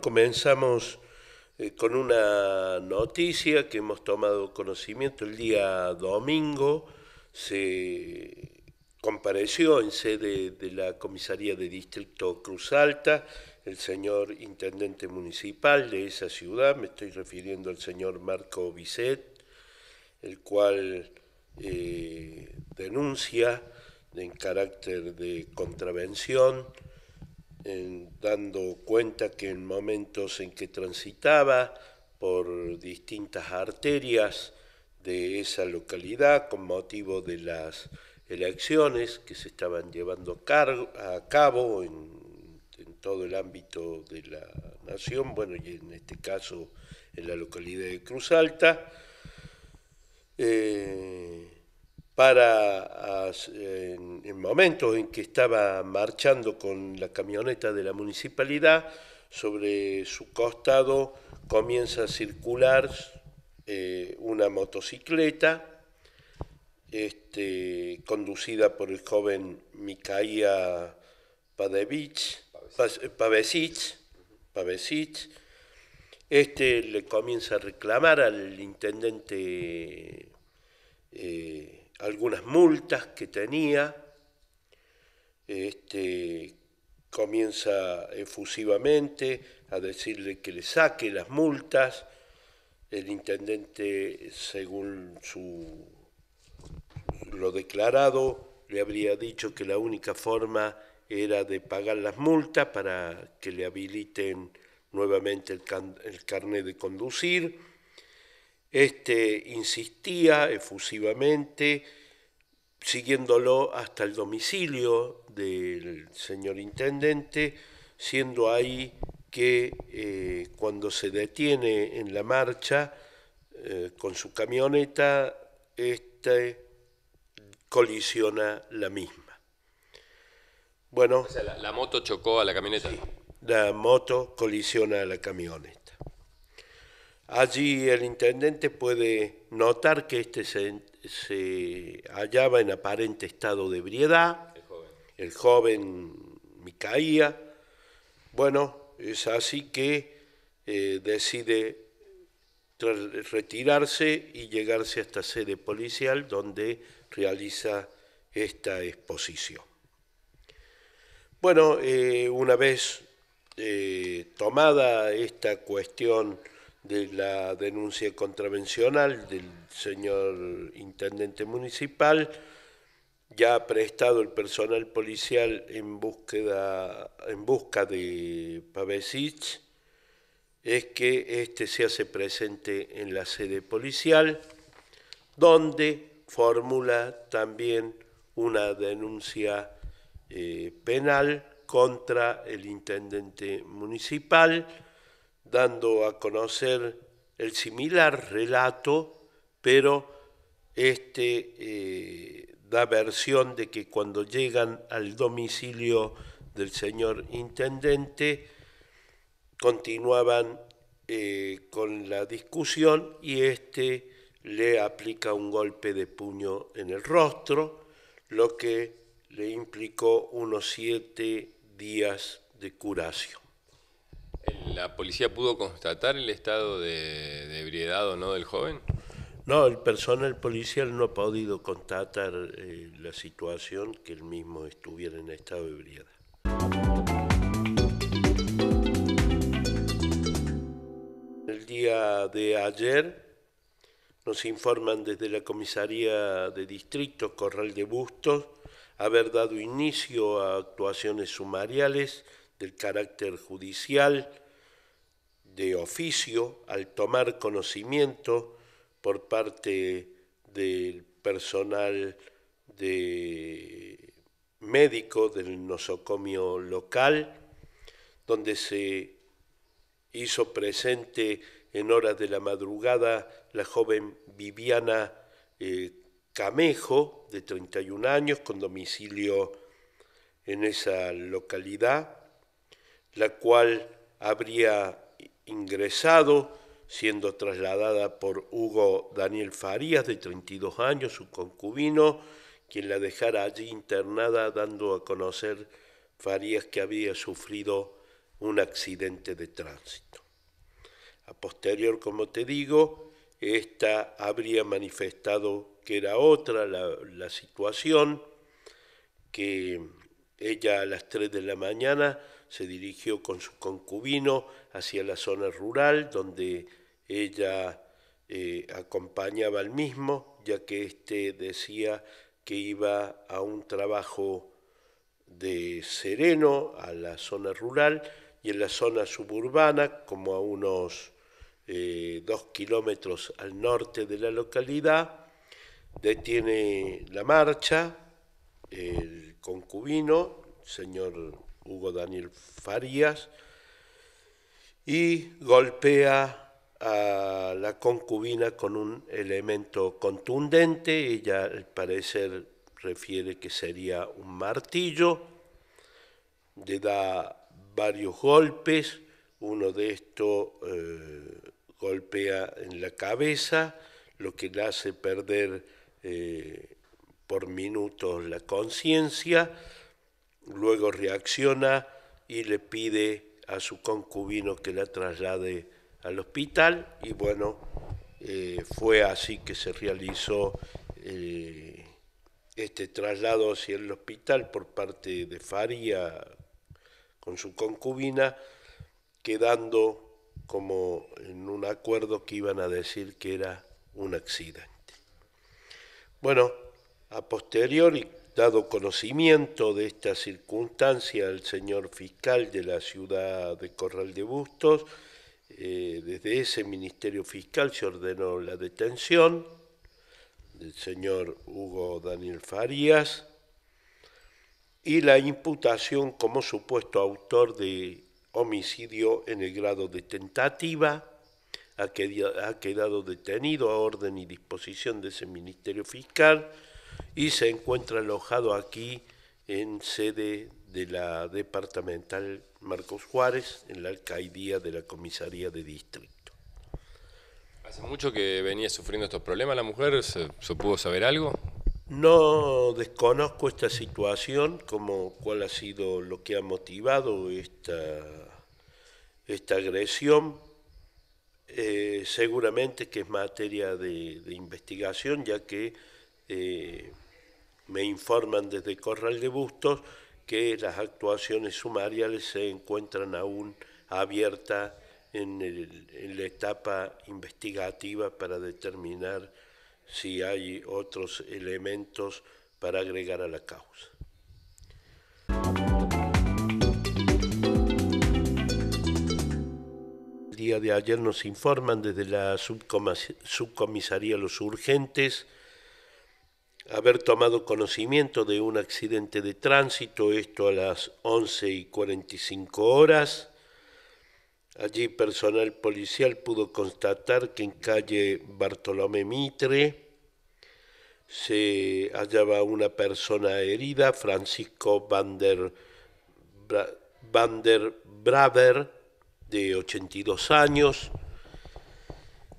Comenzamos eh, con una noticia que hemos tomado conocimiento el día domingo. Se compareció en sede de la comisaría de distrito Cruz Alta el señor intendente municipal de esa ciudad, me estoy refiriendo al señor Marco Bisset, el cual eh, denuncia en carácter de contravención dando cuenta que en momentos en que transitaba por distintas arterias de esa localidad con motivo de las elecciones que se estaban llevando a, cabo en, todo el ámbito de la nación, bueno, y en este caso en la localidad de Cruz Alta. Eh, para, en, momentos en que estaba marchando con la camioneta de la municipalidad, sobre su costado comienza a circular eh, una motocicleta este, conducida por el joven Mikaia Padevich, Pavesic, Este le comienza a reclamar al intendente eh, algunas multas que tenía, este, comienza efusivamente a decirle que le saque las multas, el intendente, según su, lo declarado, le habría dicho que la única forma era de pagar las multas para que le habiliten nuevamente el carnet de conducir este insistía efusivamente, siguiéndolo hasta el domicilio del señor intendente, siendo ahí que eh, cuando se detiene en la marcha eh, con su camioneta, este colisiona la misma. Bueno. la, la, moto chocó a la camioneta. Sí, la moto colisiona a la camioneta. Allí el intendente puede notar que este se, hallaba en aparente estado de ebriedad, el joven, el joven Micaía. Bueno, es así que eh, decide retirarse y llegarse hasta sede policial donde realiza esta exposición. Bueno, eh, una vez eh, tomada esta cuestión de la denuncia contravencional del señor intendente municipal, ya ha prestado el personal policial en, búsqueda, en busca de Pavesic, es que este se hace presente en la sede policial, donde formula también una denuncia eh, penal contra el intendente municipal dando a conocer el similar relato, pero este eh, da versión de que cuando llegan al domicilio del señor intendente, continuaban eh, con la discusión y este le aplica un golpe de puño en el rostro, lo que le implicó unos siete días de curación. ¿La policía pudo constatar el estado de, ebriedad o no del joven? No, el personal policial no ha podido constatar eh, la situación que él mismo estuviera en estado de ebriedad. El día de ayer nos informan desde la comisaría de distrito Corral de Bustos haber dado inicio a actuaciones sumariales del carácter judicial, de oficio, al tomar conocimiento por parte del personal de médico del nosocomio local, donde se hizo presente en horas de la madrugada la joven Viviana eh, Camejo, de 31 años, con domicilio en esa localidad, la cual habría ingresado siendo trasladada por Hugo Daniel Farías, de 32 años, su concubino, quien la dejara allí internada, dando a conocer Farías que había sufrido un accidente de tránsito. A posterior, como te digo, esta habría manifestado que era otra la, la situación, que ella a las 3 de la mañana se dirigió con su concubino hacia la zona rural donde ella eh, acompañaba al mismo, ya que éste decía que iba a un trabajo de sereno a la zona rural y en la zona suburbana, como a unos eh, dos kilómetros al norte de la localidad, detiene la marcha el concubino, señor Hugo Daniel Farias, y golpea a la concubina con un elemento contundente, ella al parecer refiere que sería un martillo, le da varios golpes, uno de estos eh, golpea en la cabeza, lo que le hace perder eh, por minutos la conciencia, Luego reacciona y le pide a su concubino que la traslade al hospital y bueno, eh, fue así que se realizó eh, este traslado hacia el hospital por parte de Faria con su concubina, quedando como en un acuerdo que iban a decir que era un accidente. Bueno, a posteriori dado conocimiento de esta circunstancia al señor fiscal de la ciudad de Corral de Bustos. Eh, desde ese Ministerio Fiscal se ordenó la detención del señor Hugo Daniel Farías y la imputación como supuesto autor de homicidio en el grado de tentativa. Ha quedado detenido a orden y disposición de ese Ministerio Fiscal y se encuentra alojado aquí en sede de la departamental Marcos Juárez, en la alcaldía de la comisaría de distrito. ¿Hace mucho que venía sufriendo estos problemas la mujer? ¿Se, pudo saber algo? No desconozco esta situación, como cuál ha sido lo que ha motivado esta, esta agresión. Eh, seguramente que es materia de, de investigación, ya que eh, me informan desde Corral de Bustos que las actuaciones sumariales se encuentran aún abiertas en, en la etapa investigativa para determinar si hay otros elementos para agregar a la causa. El día de ayer nos informan desde la subcomisaría Los Urgentes haber tomado conocimiento de un accidente de tránsito, esto a las 11 y 45 horas. Allí personal policial pudo constatar que en calle Bartolomé Mitre se hallaba una persona herida, Francisco Van der, Braver, de 82 años.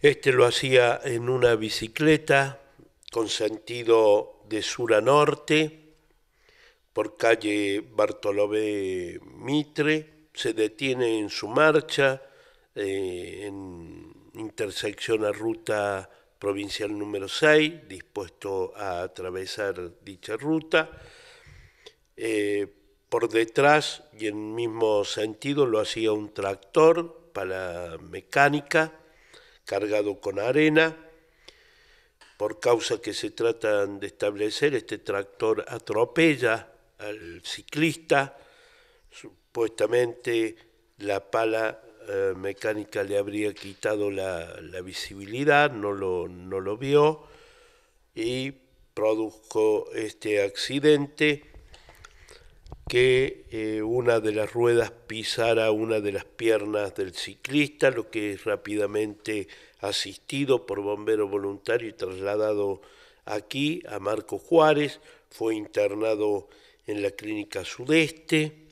Este lo hacía en una bicicleta con sentido de sur a norte, por calle Bartolomé Mitre, se detiene en su marcha eh, en intersección a ruta provincial número 6, dispuesto a atravesar dicha ruta. Eh, por detrás y en mismo sentido lo hacía un tractor para mecánica cargado con arena por causa que se tratan de establecer, este tractor atropella al ciclista, supuestamente la pala eh, mecánica le habría quitado la, visibilidad, no lo, no lo vio y produjo este accidente que eh, una de las ruedas pisara una de las piernas del ciclista, lo que es rápidamente asistido por bombero voluntario y trasladado aquí a Marco Juárez, fue internado en la clínica sudeste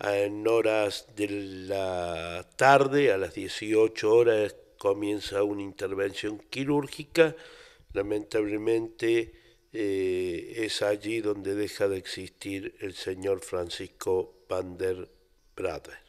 en horas de la tarde, a las 18 horas comienza una intervención quirúrgica, lamentablemente eh, es allí donde deja de existir el señor Francisco van der Brader.